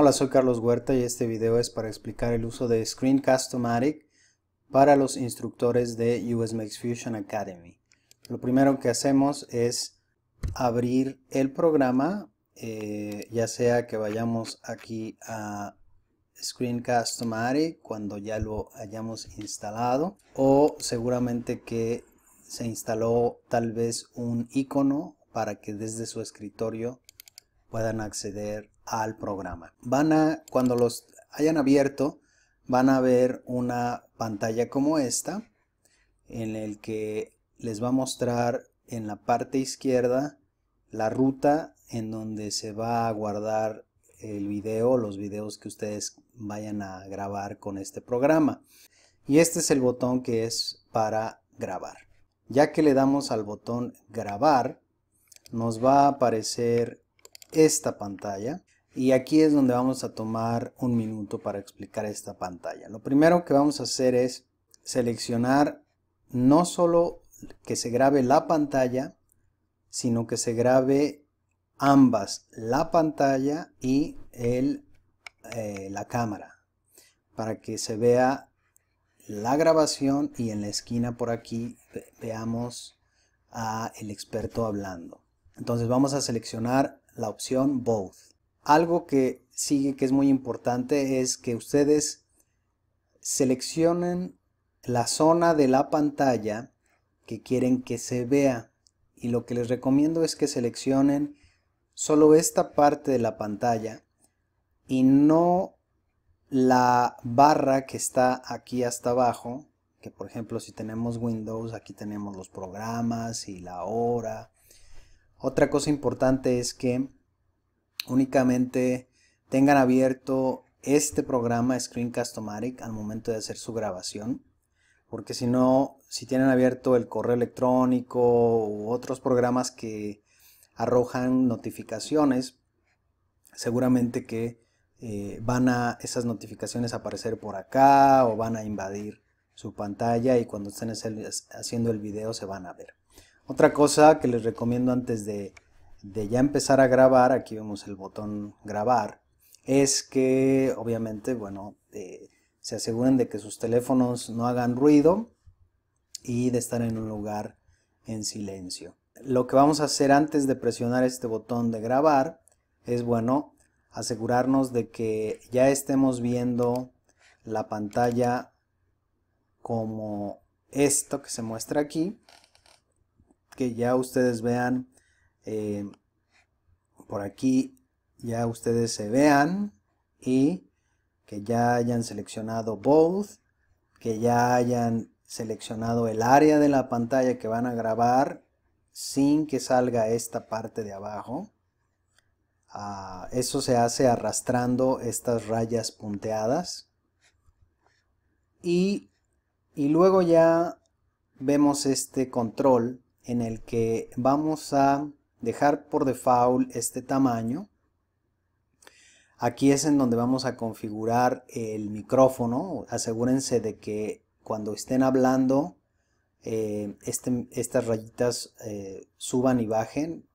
Hola, soy Carlos Huerta y este video es para explicar el uso de Screencast-O-Matic para los instructores de US Fusion Academy. Lo primero que hacemos es abrir el programa, eh, ya sea que vayamos aquí a Screencast-O-Matic cuando ya lo hayamos instalado o seguramente que se instaló tal vez un icono para que desde su escritorio puedan acceder al programa. Van a, cuando los hayan abierto, van a ver una pantalla como esta, en el que les va a mostrar en la parte izquierda la ruta en donde se va a guardar el video, los videos que ustedes vayan a grabar con este programa. Y este es el botón que es para grabar. Ya que le damos al botón grabar, nos va a aparecer esta pantalla y aquí es donde vamos a tomar un minuto para explicar esta pantalla. Lo primero que vamos a hacer es seleccionar no solo que se grabe la pantalla, sino que se grabe ambas, la pantalla y el, eh, la cámara, para que se vea la grabación y en la esquina por aquí veamos a el experto hablando. Entonces vamos a seleccionar la opción both. Algo que sigue que es muy importante es que ustedes seleccionen la zona de la pantalla que quieren que se vea y lo que les recomiendo es que seleccionen solo esta parte de la pantalla y no la barra que está aquí hasta abajo que por ejemplo si tenemos Windows aquí tenemos los programas y la hora otra cosa importante es que únicamente tengan abierto este programa screencast al momento de hacer su grabación, porque si no, si tienen abierto el correo electrónico u otros programas que arrojan notificaciones, seguramente que eh, van a esas notificaciones aparecer por acá o van a invadir su pantalla y cuando estén haciendo el video se van a ver. Otra cosa que les recomiendo antes de, ya empezar a grabar, aquí vemos el botón grabar, es que obviamente, bueno, eh, se aseguren de que sus teléfonos no hagan ruido y de estar en un lugar en silencio. Lo que vamos a hacer antes de presionar este botón de grabar es, bueno, asegurarnos de que ya estemos viendo la pantalla como esto que se muestra aquí que ya ustedes vean eh, por aquí, ya ustedes se vean y que ya hayan seleccionado both, que ya hayan seleccionado el área de la pantalla que van a grabar sin que salga esta parte de abajo. Ah, eso se hace arrastrando estas rayas punteadas. Y, y luego ya vemos este control en el que vamos a dejar por default este tamaño. Aquí es en donde vamos a configurar el micrófono. Asegúrense de que cuando estén hablando eh, este, estas rayitas eh, suban y bajen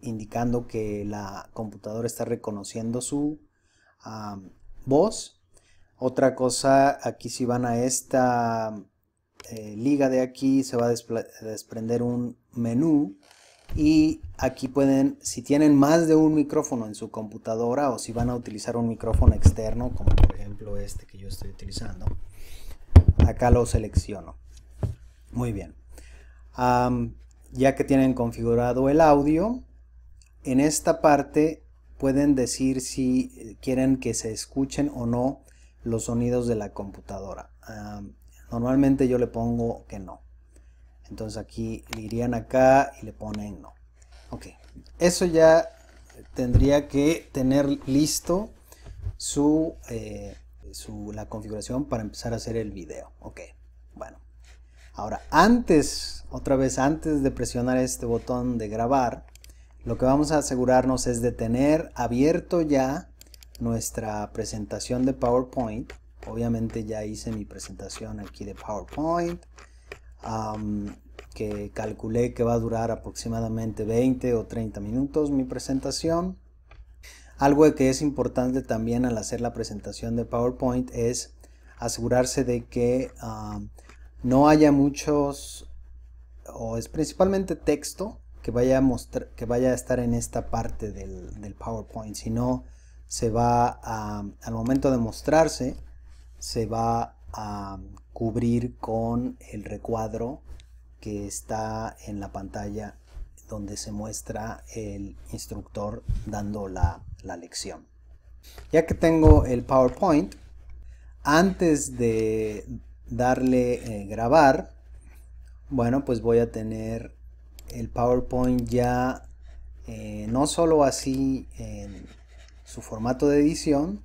indicando que la computadora está reconociendo su ah, voz. Otra cosa, aquí si van a esta eh, liga de aquí se va a desprender un menú y aquí pueden, si tienen más de un micrófono en su computadora o si van a utilizar un micrófono externo, como por ejemplo este que yo estoy utilizando, acá lo selecciono. Muy bien. ya que tienen configurado el audio, en esta parte pueden decir si quieren que se escuchen o no los sonidos de la computadora. Normalmente yo le pongo que no. Entonces aquí le irían acá y le ponen no. Ok, eso ya tendría que tener listo su, eh, su, la configuración para empezar a hacer el video. Ok, bueno. Ahora, antes, otra vez, antes de presionar este botón de grabar, lo que vamos a asegurarnos es de tener abierto ya nuestra presentación de PowerPoint Obviamente ya hice mi presentación aquí de PowerPoint, que calculé que va a durar aproximadamente 20 o 30 minutos mi presentación. Algo que es importante también al hacer la presentación de PowerPoint es asegurarse de que no haya muchos, o es principalmente texto que vaya a, que vaya a estar en esta parte del, PowerPoint, si no se va al momento de mostrarse se va a cubrir con el recuadro que está en la pantalla donde se muestra el instructor dando la, lección. Ya que tengo el PowerPoint, antes de darle eh, grabar, bueno, pues voy a tener el PowerPoint ya eh, no solo así en su formato de edición,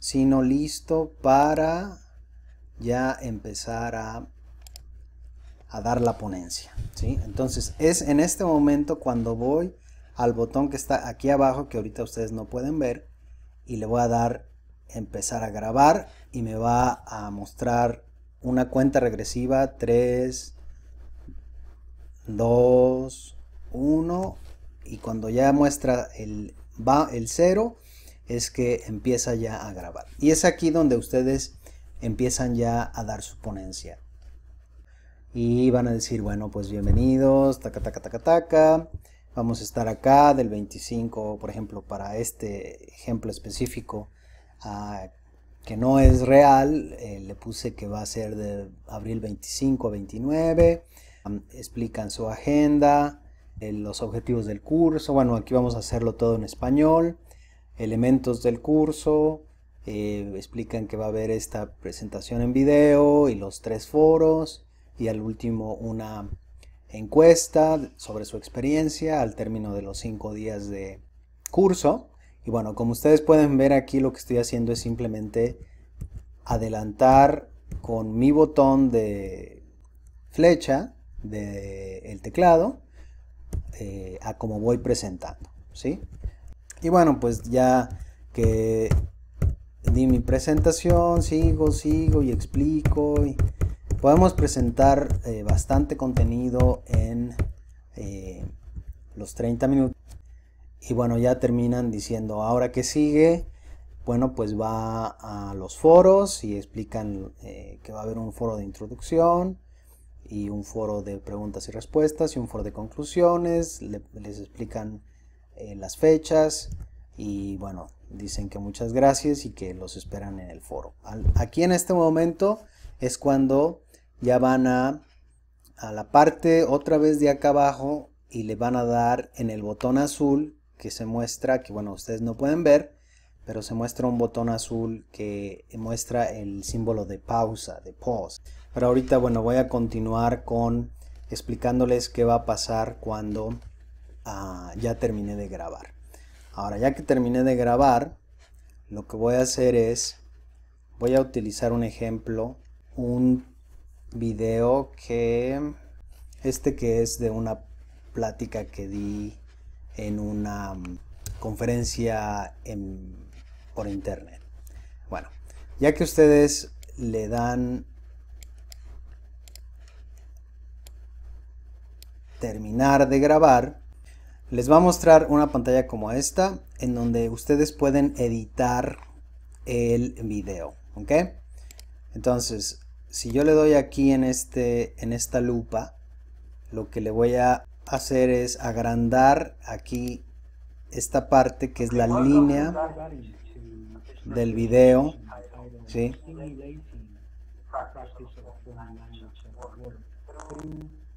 sino listo para ya empezar a, dar la ponencia. ¿sí? Entonces es en este momento cuando voy al botón que está aquí abajo, que ahorita ustedes no pueden ver, y le voy a dar empezar a grabar y me va a mostrar una cuenta regresiva 3, 2, 1 y cuando ya muestra el, va, el 0 es que empieza ya a grabar. Y es aquí donde ustedes empiezan ya a dar su ponencia. Y van a decir, bueno, pues bienvenidos, taca, taca, taca, taca. Vamos a estar acá del 25, por ejemplo, para este ejemplo específico que no es real. Eh, le puse que va a ser de abril 25 a 29. explican su agenda, eh, los objetivos del curso. Bueno, aquí vamos a hacerlo todo en español elementos del curso, eh, explican que va a haber esta presentación en video y los tres foros y al último una encuesta sobre su experiencia al término de los cinco días de curso. Y bueno, como ustedes pueden ver aquí lo que estoy haciendo es simplemente adelantar con mi botón de flecha del el teclado eh, a como voy presentando. ¿sí? Y bueno, pues ya que di mi presentación, sigo, sigo y explico. podemos presentar eh, bastante contenido en eh, los 30 minutos. Y bueno, ya terminan diciendo, ahora que sigue, bueno, pues va a los foros y explican eh, que va a haber un foro de introducción y un foro de preguntas y respuestas y un foro de conclusiones. les explican eh, las fechas y bueno, dicen que muchas gracias y que los esperan en el foro. aquí en este momento es cuando ya van a, a la parte otra vez de acá abajo y le van a dar en el botón azul que se muestra, que bueno, ustedes no pueden ver, pero se muestra un botón azul que muestra el símbolo de pausa, de pause. Pero ahorita, bueno, voy a continuar con explicándoles qué va a pasar cuando Ah, ya terminé de grabar. Ahora, ya que terminé de grabar, lo que voy a hacer es, voy a utilizar un ejemplo, un video que, este que es de una plática que di en una mm, conferencia por internet. Bueno, ya que ustedes le dan terminar de grabar, les va a mostrar una pantalla como esta en donde ustedes pueden editar el video, ¿ok? Entonces, si yo le doy aquí en, este, en esta lupa, lo que le voy a hacer es agrandar aquí esta parte que es la línea del video,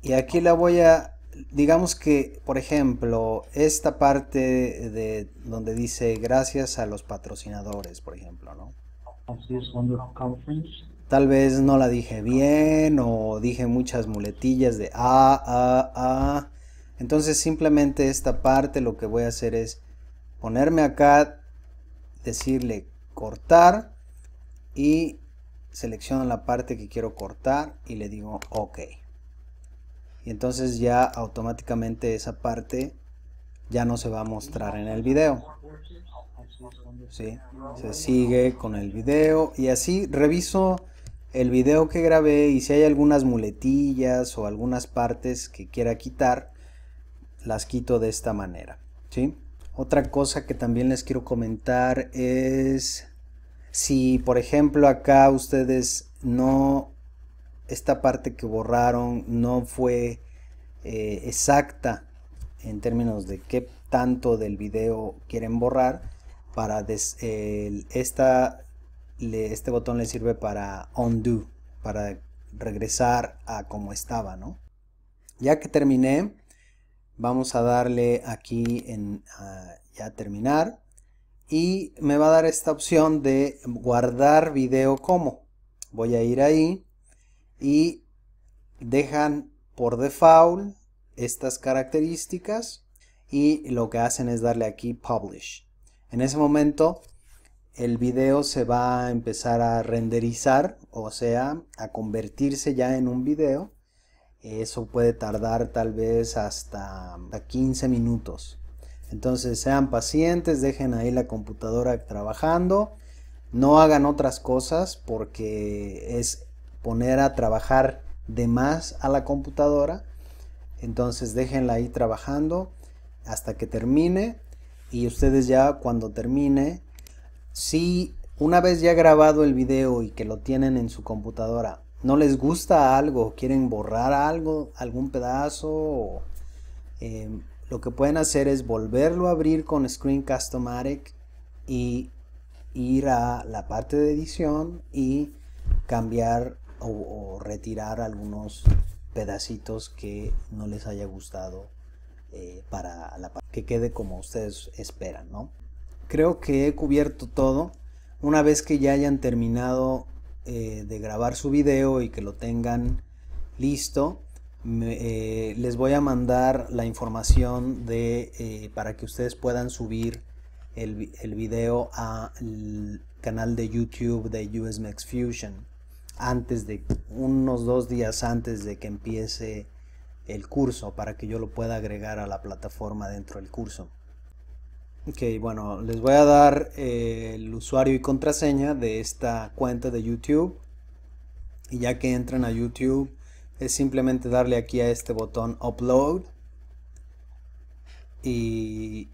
Y aquí la voy a digamos que, por ejemplo, esta parte de donde dice gracias a los patrocinadores, por ejemplo, ¿no? Tal vez no la dije bien o dije muchas muletillas de ah, ah, ah. Entonces simplemente esta parte lo que voy a hacer es ponerme acá, decirle cortar y selecciono la parte que quiero cortar y le digo ok y entonces ya automáticamente esa parte ya no se va a mostrar en el video. se sigue con el video y así reviso el video que grabé y si hay algunas muletillas o algunas partes que quiera quitar, las quito de esta manera. ¿sí? Otra cosa que también les quiero comentar es si por ejemplo acá ustedes no esta parte que borraron no fue eh, exacta en términos de qué tanto del video quieren borrar para este botón le sirve para undo para regresar a como estaba ya que terminé vamos a darle aquí en ya terminar y me va a dar esta opción de guardar video como voy a ir ahí y dejan por default estas características y lo que hacen es darle aquí publish. En ese momento el video se va a empezar a renderizar, o sea, a convertirse ya en un video. Eso puede tardar tal vez hasta 15 minutos. Entonces sean pacientes, dejen ahí la computadora trabajando, no hagan otras cosas porque es poner a trabajar de más a la computadora. Entonces déjenla ahí trabajando hasta que termine y ustedes ya cuando termine, si una vez ya grabado el video y que lo tienen en su computadora, no les gusta algo, quieren borrar algo, algún pedazo, em, lo que pueden hacer es volverlo a abrir con Screen Customatic y ir a la parte de edición y cambiar o, retirar algunos pedacitos que no les haya gustado eh, para la que quede como ustedes esperan, ¿no? Creo que he cubierto todo. Una vez que ya hayan terminado eh, de grabar su video y que lo tengan listo, eh, les voy a mandar la información de para que ustedes puedan subir el, el video al canal de YouTube de USMX Fusion antes de unos dos días antes de que empiece el curso para que yo lo pueda agregar a la plataforma dentro del curso. Ok, bueno, les voy a dar eh, el usuario y contraseña de esta cuenta de YouTube. Y ya que entran a YouTube, es simplemente darle aquí a este botón Upload. y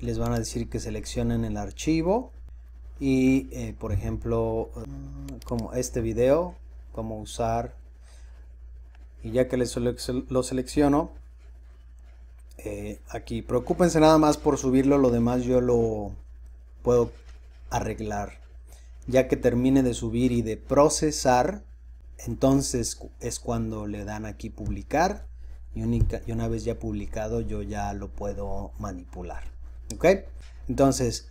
les van a decir que seleccionen el archivo y eh, por ejemplo mm, como este video como usar y ya que le lo selecciono eh, aquí preocúpense nada más por subirlo lo demás yo lo puedo arreglar ya que termine de subir y de procesar entonces es cuando le dan aquí publicar y, y una vez ya publicado yo ya lo puedo manipular ok entonces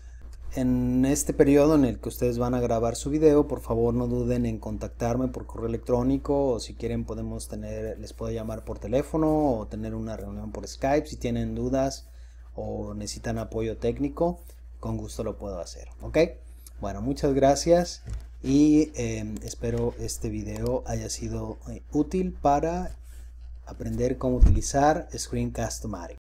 en este periodo en el que ustedes van a grabar su video, por favor no duden en contactarme por correo electrónico o si quieren podemos tener, les puedo llamar por teléfono o tener una reunión por Skype si tienen dudas o necesitan apoyo técnico, con gusto lo puedo hacer, ¿ok? Bueno, muchas gracias y em, espero este video haya sido eh, útil para aprender cómo utilizar Screencast-O-Matic.